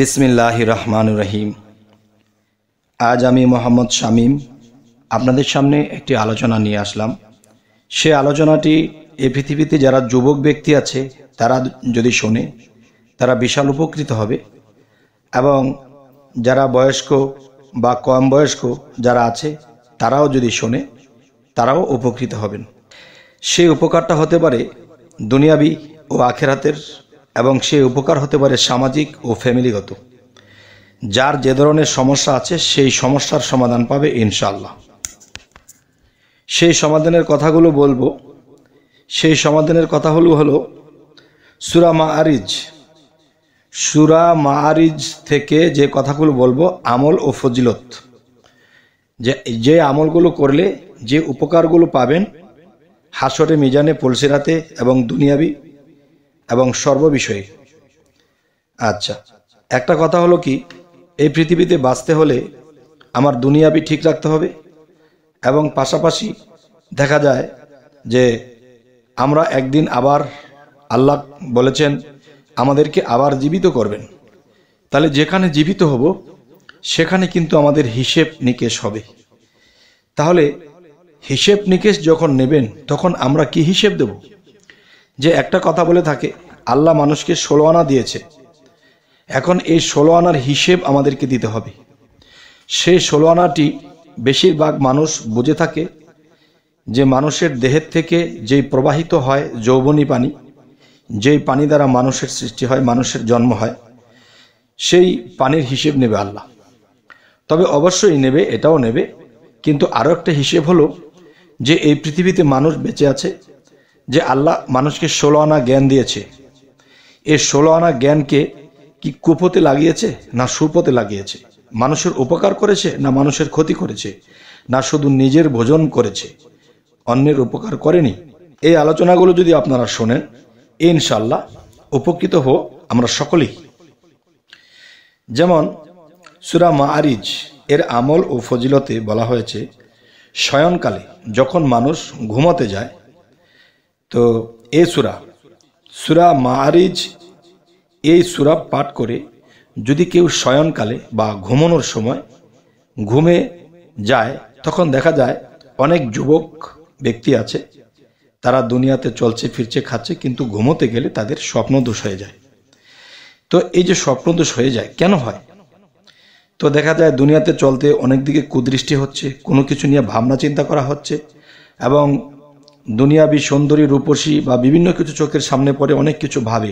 বিসমিল্লাহ রহমান রহিম আজ আমি মোহাম্মদ শামীম আপনাদের সামনে একটি আলোচনা নিয়ে আসলাম সে আলোচনাটি এ পৃথিবীতে যারা যুবক ব্যক্তি আছে তারা যদি শোনে তারা বিশাল উপকৃত হবে এবং যারা বয়স্ক বা কম বয়স্ক যারা আছে তারাও যদি শোনে তারাও উপকৃত হবেন সেই উপকারটা হতে পারে দুনিয়াবি ও আখেরাতের এবং সে উপকার হতে পারে সামাজিক ও ফ্যামিলিগত যার যে ধরনের সমস্যা আছে সেই সমস্যার সমাধান পাবে ইনশাল্লাহ সেই সমাধানের কথাগুলো বলবো সেই সমাধানের কথা হলো হলো সুরা আরিজ সুরা আরিজ থেকে যে কথাগুলো বলবো আমল ও ফজিলত যে যে আমলগুলো করলে যে উপকারগুলো পাবেন হাসরে মিজানে পলসিরাতে এবং দুনিয়াবি এবং সর্ববিষয়ে আচ্ছা একটা কথা হলো কি এই পৃথিবীতে বাঁচতে হলে আমার দুনিয়াবি ঠিক রাখতে হবে এবং পাশাপাশি দেখা যায় যে আমরা একদিন আবার আল্লাহ বলেছেন আমাদেরকে আবার জীবিত করবেন তাহলে যেখানে জীবিত হব সেখানে কিন্তু আমাদের হিসেব নিকেশ হবে তাহলে হিসেব নিকেশ যখন নেবেন তখন আমরা কি হিসেব দেব যে একটা কথা বলে থাকে আল্লাহ মানুষকে ষোলো আনা দিয়েছে এখন এই ষোলো আনার হিসেব আমাদেরকে দিতে হবে সেই ষোলো আনাটি বেশিরভাগ মানুষ বুঝে থাকে যে মানুষের দেহের থেকে যেই প্রবাহিত হয় যৌবনী পানি যেই পানি দ্বারা মানুষের সৃষ্টি হয় মানুষের জন্ম হয় সেই পানির হিসেব নেবে আল্লাহ তবে অবশ্যই নেবে এটাও নেবে কিন্তু আরও একটা হিসেব হলো যে এই পৃথিবীতে মানুষ বেঁচে আছে যে আল্লাহ মানুষকে ষোলো আনা জ্ঞান দিয়েছে এ ষোলো আনা জ্ঞানকে কি কুপতে লাগিয়েছে না সুপতে লাগিয়েছে মানুষের উপকার করেছে না মানুষের ক্ষতি করেছে না শুধু নিজের ভোজন করেছে অন্যের উপকার করেনি এই আলোচনাগুলো যদি আপনারা শোনেন ইনশাল্লাহ উপকৃত হো আমরা সকলেই যেমন সুরা মারিজ এর আমল ও ফজিলতে বলা হয়েছে শয়নকালে যখন মানুষ ঘুমাতে যায় তো এ সুরা সুরা মারিজ এই সুরা পাঠ করে যদি কেউ শয়নকালে বা ঘুমানোর সময় ঘুমে যায় তখন দেখা যায় অনেক যুবক ব্যক্তি আছে তারা দুনিয়াতে চলছে ফিরছে খাচ্ছে কিন্তু ঘুমোতে গেলে তাদের স্বপ্নদোষ হয়ে যায় তো এই যে স্বপ্নদোষ হয়ে যায় কেন হয় তো দেখা যায় দুনিয়াতে চলতে অনেক দিকে কুদৃষ্টি হচ্ছে কোনো কিছু নিয়ে ভাবনা চিন্তা করা হচ্ছে এবং দুনিয়াবি সুন্দরী রূপসী বা বিভিন্ন কিছু চোখের সামনে পড়ে অনেক কিছু ভাবে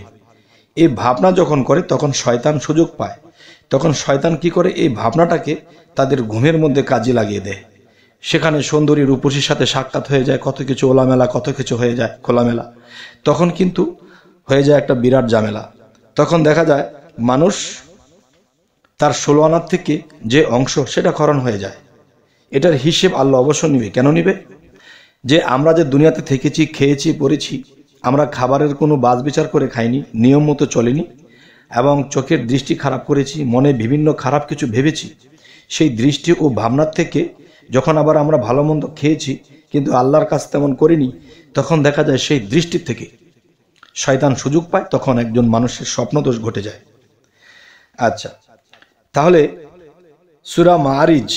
এই ভাবনা যখন করে তখন শয়তান সুযোগ পায় তখন শয়তান কি করে এই ভাবনাটাকে তাদের ঘুমের মধ্যে কাজে লাগিয়ে দেয় সেখানে সুন্দরী রূপসীর সাথে সাক্ষাৎ হয়ে যায় কত কিছু ওলামেলা কত কিছু হয়ে যায় খোলামেলা তখন কিন্তু হয়ে যায় একটা বিরাট জামেলা তখন দেখা যায় মানুষ তার ষোলো আনার থেকে যে অংশ সেটা খরণ হয়ে যায় এটার হিসেব আল্লাহ অবশ্য নিবে কেন নিবে যে আমরা যে দুনিয়াতে থেকেছি খেয়েছি পড়েছি আমরা খাবারের কোনো বাস বিচার করে খাইনি নিয়ম মতো চলেনি এবং চোখের দৃষ্টি খারাপ করেছি মনে বিভিন্ন খারাপ কিছু ভেবেছি সেই দৃষ্টি ও ভাবনার থেকে যখন আবার আমরা ভালো মন্দ খেয়েছি কিন্তু আল্লাহর কাছ তেমন করিনি তখন দেখা যায় সেই দৃষ্টি থেকে শয়তান সুযোগ পায় তখন একজন মানুষের স্বপ্নদোষ ঘটে যায় আচ্ছা তাহলে সুরা মারিজ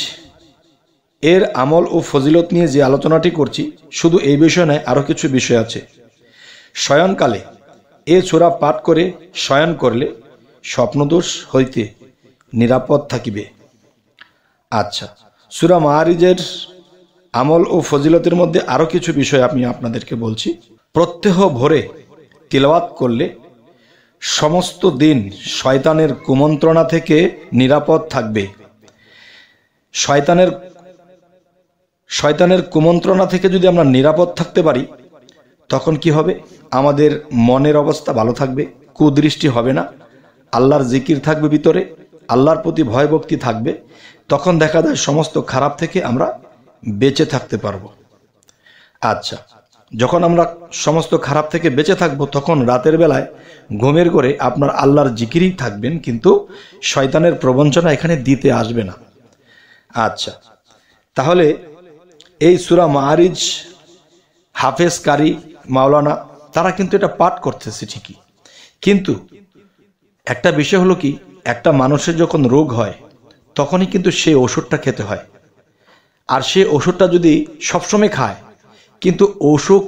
এর আমল ও ফজিলত নিয়ে যে আলোচনাটি করছি শুধু এই বিষয় নয় আরও কিছু বিষয় আছে শয়নকালে এ ছোড়া পাঠ করে শয়ন করলে স্বপ্নদোষ হইতে নিরাপদ থাকিবে আচ্ছা সুরা মাহারিজের আমল ও ফজিলতের মধ্যে আরও কিছু বিষয় আমি আপনাদেরকে বলছি প্রত্যহ ভোরে তিলওয়াত করলে সমস্ত দিন শয়তানের কুমন্ত্রণা থেকে নিরাপদ থাকবে শয়তানের শয়তানের কুমন্ত্রণা থেকে যদি আমরা নিরাপদ থাকতে পারি তখন কি হবে আমাদের মনের অবস্থা ভালো থাকবে কুদৃষ্টি হবে না আল্লাহর জিকির থাকবে ভিতরে আল্লাহর প্রতি ভয়ভক্তি থাকবে তখন দেখা যায় সমস্ত খারাপ থেকে আমরা বেঁচে থাকতে পারবো আচ্ছা যখন আমরা সমস্ত খারাপ থেকে বেঁচে থাকব তখন রাতের বেলায় ঘুমের করে আপনার আল্লাহর জিকিরই থাকবেন কিন্তু শয়তানের প্রবঞ্চনা এখানে দিতে আসবে না আচ্ছা তাহলে এই সুরা মাহারিজ হাফেজ কারি মাওলানা তারা কিন্তু এটা পাঠ করতেছে ঠিকই কিন্তু একটা বিষয় হলো কি একটা মানুষের যখন রোগ হয় তখনই কিন্তু সেই ওষুধটা খেতে হয় আর সেই ওষুধটা যদি সবসময় খায় কিন্তু অসুখ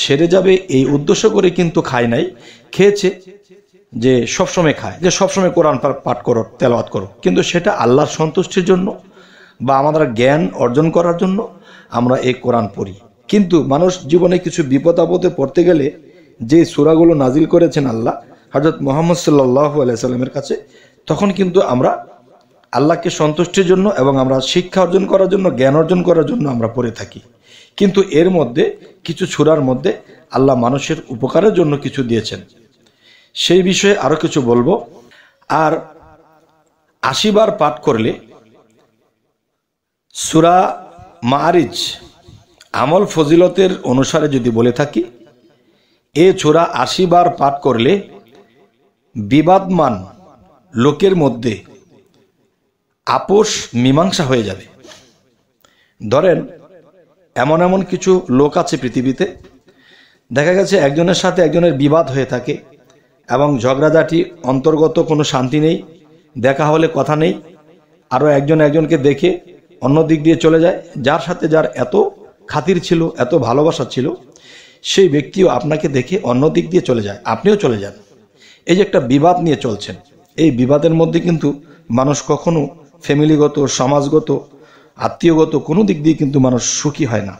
সেরে যাবে এই উদ্দেশ্য করে কিন্তু খায় নাই খেয়েছে যে সবসময় খায় যে সবসময় কোরআন পাঠ করো তেলাওয়াত করো কিন্তু সেটা আল্লাহর সন্তুষ্টির জন্য বা আমাদের জ্ঞান অর্জন করার জন্য আমরা এই কোরআন পড়ি কিন্তু মানুষ জীবনে কিছু বিপদ আপদে পড়তে গেলে যে সুরাগুলো নাজিল করেছেন আল্লাহ হজরত মোহাম্মদ সাল্লাহ আলাইসাল্লামের কাছে তখন কিন্তু আমরা আল্লাহকে সন্তুষ্টির জন্য এবং আমরা শিক্ষা অর্জন করার জন্য জ্ঞান অর্জন করার জন্য আমরা পড়ে থাকি কিন্তু এর মধ্যে কিছু ছুরার মধ্যে আল্লাহ মানুষের উপকারের জন্য কিছু দিয়েছেন সেই বিষয়ে আরও কিছু বলবো আর আশিবার পাঠ করলে সুরা মারিজ আমল ফজিলতের অনুসারে যদি বলে থাকি এ ছোড়া আশি বার পাঠ করলে বিবাদমান লোকের মধ্যে আপোষ মীমাংসা হয়ে যাবে ধরেন এমন এমন কিছু লোক আছে পৃথিবীতে দেখা গেছে একজনের সাথে একজনের বিবাদ হয়ে থাকে এবং ঝগড়াঝাটি অন্তর্গত কোনো শান্তি নেই দেখা হলে কথা নেই আরও একজন একজনকে দেখে অন্য দিক দিয়ে চলে যায় যার সাথে যার এত খাতির ছিল এত ভালোবাসা ছিল সেই ব্যক্তিও আপনাকে দেখে অন্য দিক দিয়ে চলে যায় আপনিও চলে যান এই যে একটা বিবাদ নিয়ে চলছেন এই বিবাদের মধ্যে কিন্তু মানুষ কখনো ফ্যামিলিগত সমাজগত আত্মীয়গত কোনো দিক দিয়ে কিন্তু মানুষ সুখী হয় না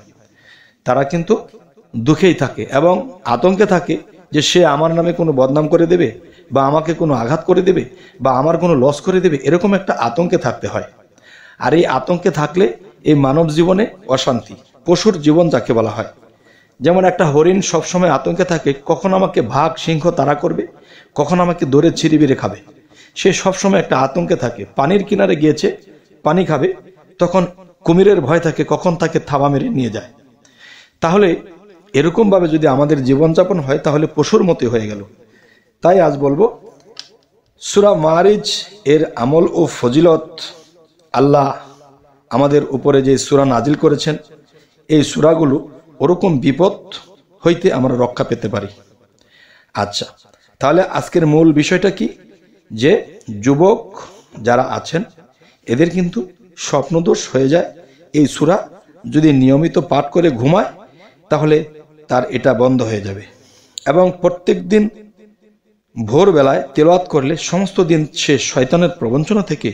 তারা কিন্তু দুঃখেই থাকে এবং আতঙ্কে থাকে যে সে আমার নামে কোনো বদনাম করে দেবে বা আমাকে কোনো আঘাত করে দেবে বা আমার কোনো লস করে দেবে এরকম একটা আতঙ্কে থাকতে হয় আর এই আতঙ্কে থাকলে এই মানব জীবনে অশান্তি পশুর জীবন যাকে বলা হয় যেমন একটা হরিণ সবসময় আতঙ্কে থাকে কখন আমাকে ভাগ সিংহ তাড়া করবে কখন আমাকে দৌড়ে ছিঁড়ি বেড়ে খাবে সে সবসময় একটা আতঙ্কে থাকে পানির কিনারে গিয়েছে পানি খাবে তখন কুমিরের ভয় থাকে কখন তাকে থাবা মেরে নিয়ে যায় তাহলে এরকমভাবে যদি আমাদের জীবনযাপন হয় তাহলে পশুর মতো হয়ে গেল তাই আজ বলবো সুরা মারিজ এর আমল ও ফজিলত আল্লাহ আমাদের উপরে যে সুরা নাজিল করেছেন এই সুরাগুলো ওরকম বিপদ হইতে আমরা রক্ষা পেতে পারি আচ্ছা তাহলে আজকের মূল বিষয়টা কি যে যুবক যারা আছেন এদের কিন্তু স্বপ্নদোষ হয়ে যায় এই সুরা যদি নিয়মিত পাঠ করে ঘুমায় তাহলে তার এটা বন্ধ হয়ে যাবে এবং প্রত্যেক দিন ভোরবেলায় তেলাওয়াত করলে সমস্ত দিন সে শয়তানের প্রবঞ্চনা থেকে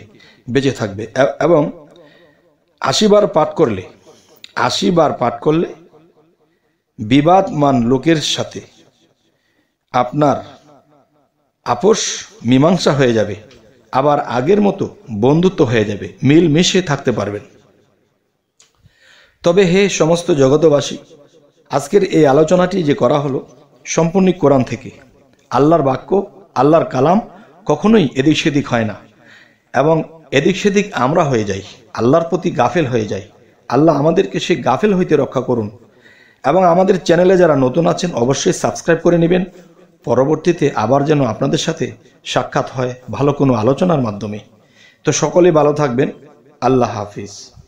বেঁচে থাকবে এবং আশিবার পাঠ করলে আশিবার পাঠ করলে বিবাদমান লোকের সাথে আপনার আপোষ মীমাংসা হয়ে যাবে আবার আগের মতো বন্ধুত্ব হয়ে যাবে মিল মিশে থাকতে পারবেন তবে হে সমস্ত জগতবাসী আজকের এই আলোচনাটি যে করা হলো সম্পূর্ণ কোরআন থেকে আল্লাহর বাক্য আল্লাহর কালাম কখনোই এদিক সেদিক হয় না এবং এদিক সেদিক আমরা হয়ে যাই আল্লাহর প্রতি গাফেল হয়ে যাই আল্লাহ আমাদেরকে সে গাফেল হইতে রক্ষা করুন এবং আমাদের চ্যানেলে যারা নতুন আছেন অবশ্যই সাবস্ক্রাইব করে নেবেন পরবর্তীতে আবার যেন আপনাদের সাথে সাক্ষাৎ হয় ভালো কোনো আলোচনার মাধ্যমে তো সকলে ভালো থাকবেন আল্লাহ হাফিজ